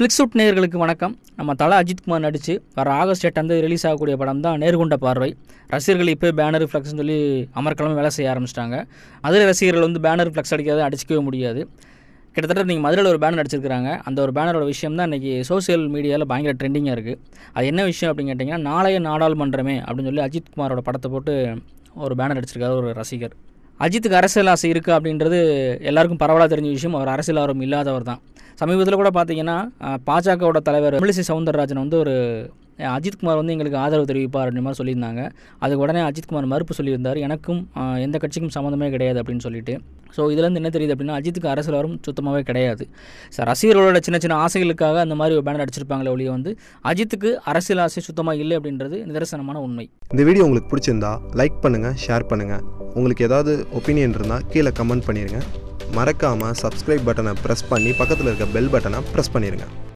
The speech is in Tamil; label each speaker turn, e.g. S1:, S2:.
S1: ஃப்ளிக்ஸ்வுட் நேர்களுக்கு வணக்கம் நம்ம தலை அஜித்குமார் நடித்து வர ஆகஸ்ட் எட்டாந்தே ரிலீஸ் ஆகக்கூடிய படம் தான் நேர்கொண்ட பார்வை ரசிகர்கள் இப்போ பேனர் ஃப்ளக்ஸ்னு சொல்லி அமர்க்கலமே வேலை செய்ய ஆரம்பிச்சிட்டாங்க மதுரை ரசிகர்கள் வந்து பேனர் ஃப்ளக்ஸ் அடிக்காத அடிச்சிக்கவே முடியாது கிட்டத்தட்ட நீங்கள் மதுரையில் ஒரு பேனர் அடிச்சிருக்கிறாங்க அந்த ஒரு பேனரோட விஷயம் தான் இன்றைக்கி சோசியல் மீடியாவில் பயங்கர ட்ரெண்டிங்காக இருக்குது அது என்ன விஷயம் அப்படின்னு கேட்டிங்கன்னா நாளைய நாடாளுமன்றமே அப்படின்னு சொல்லி அஜித்குமாரோட படத்தை போட்டு ஒரு பேனர் அடிச்சிருக்காரு ஒரு ரசிகர் அஜித்துக்கு அரசியல் ஆசை இருக்குது அப்படின்றது எல்லாருக்கும் பரவலாக தெரிஞ்ச விஷயம் அவர் அரசியல் ஆர்வம் இல்லாதவர் தான் சமீபத்தில் கூட பார்த்தீங்கன்னா பாஜகவோட தலைவர் தமிழிசை சவுந்தரராஜன் வந்து ஒரு அஜித்குமார் வந்து எங்களுக்கு ஆதரவு தெரிவிப்பார் அப்படின்ற மாதிரி சொல்லியிருந்தாங்க அதுக்கு உடனே அஜித்குமார் மறுப்பு சொல்லியிருந்தார் எனக்கும் எந்த கட்சிக்கும் சம்மந்தமே கிடையாது அப்படின்னு சொல்லிட்டு ஸோ இதுலேருந்து என்ன தெரியுது அப்படின்னா அஜித்துக்கு அரசியல் வரும் சுத்தமாகவே கிடையாது சார் ரசிகர்களோட சின்ன சின்ன ஆசைகளுக்காக அந்த மாதிரி ஒரு பேனர் அடிச்சிருப்பாங்களே ஒழிய வந்து அஜித்துக்கு அரசியல் ஆசை சுத்தமாக இல்லை அப்படின்றது நிதர்சனமான
S2: உண்மை இந்த வீடியோ உங்களுக்கு பிடிச்சிருந்தா லைக் பண்ணுங்கள் ஷேர் பண்ணுங்கள் உங்களுக்கு ஏதாவது ஒப்பீனியன் இருந்தால் கீழே கமெண்ட் பண்ணிடுங்க மறக்காமல் சப்ஸ்கிரைப் பட்டனை ப்ரெஸ் பண்ணி பக்கத்தில் இருக்க பெல் பட்டனை ப்ரெஸ் பண்ணிடுங்க